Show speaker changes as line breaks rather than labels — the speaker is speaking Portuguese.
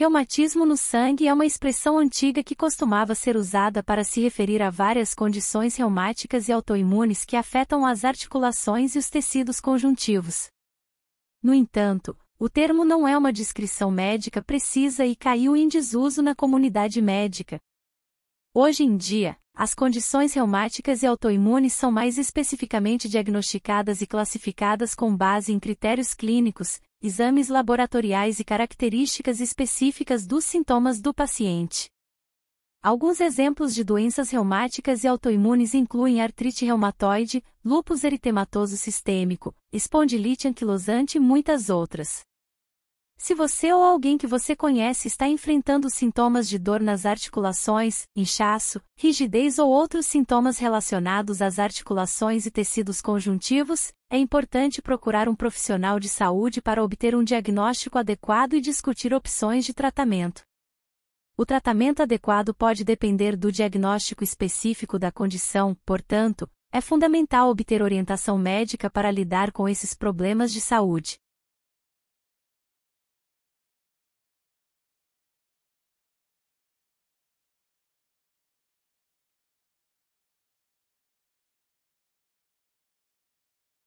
Reumatismo no sangue é uma expressão antiga que costumava ser usada para se referir a várias condições reumáticas e autoimunes que afetam as articulações e os tecidos conjuntivos. No entanto, o termo não é uma descrição médica precisa e caiu em desuso na comunidade médica. Hoje em dia, as condições reumáticas e autoimunes são mais especificamente diagnosticadas e classificadas com base em critérios clínicos, exames laboratoriais e características específicas dos sintomas do paciente. Alguns exemplos de doenças reumáticas e autoimunes incluem artrite reumatoide, lúpus eritematoso sistêmico, espondilite anquilosante e muitas outras. Se você ou alguém que você conhece está enfrentando sintomas de dor nas articulações, inchaço, rigidez ou outros sintomas relacionados às articulações e tecidos conjuntivos, é importante procurar um profissional de saúde para obter um diagnóstico adequado e discutir opções de tratamento. O tratamento adequado pode depender do diagnóstico específico da condição, portanto, é fundamental obter orientação médica para lidar com esses problemas de saúde.